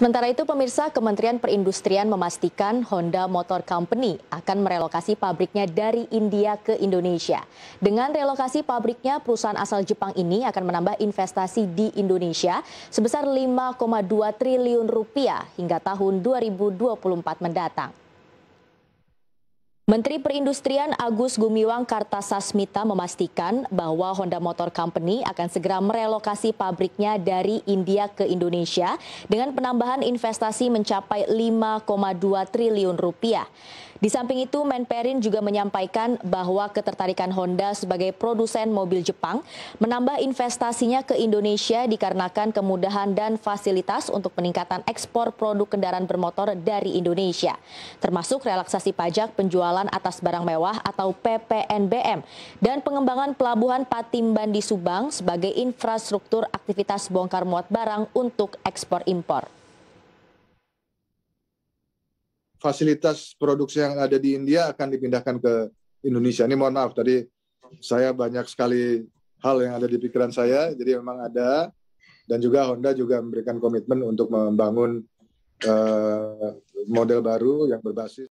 Sementara itu, pemirsa Kementerian Perindustrian memastikan Honda Motor Company akan merelokasi pabriknya dari India ke Indonesia. Dengan relokasi pabriknya, perusahaan asal Jepang ini akan menambah investasi di Indonesia sebesar 5,2 triliun rupiah hingga tahun 2024 mendatang. Menteri Perindustrian Agus Gumiwang Kartasasmita memastikan bahwa Honda Motor Company akan segera merelokasi pabriknya dari India ke Indonesia dengan penambahan investasi mencapai 5,2 triliun rupiah. Di samping itu, Menperin juga menyampaikan bahwa ketertarikan Honda sebagai produsen mobil Jepang menambah investasinya ke Indonesia dikarenakan kemudahan dan fasilitas untuk peningkatan ekspor produk kendaraan bermotor dari Indonesia, termasuk relaksasi pajak penjualan atas barang mewah atau PPNBM dan pengembangan pelabuhan Patimban di Subang sebagai infrastruktur aktivitas bongkar muat barang untuk ekspor impor fasilitas produksi yang ada di India akan dipindahkan ke Indonesia. Ini mohon maaf tadi saya banyak sekali hal yang ada di pikiran saya, jadi memang ada dan juga Honda juga memberikan komitmen untuk membangun uh, model baru yang berbasis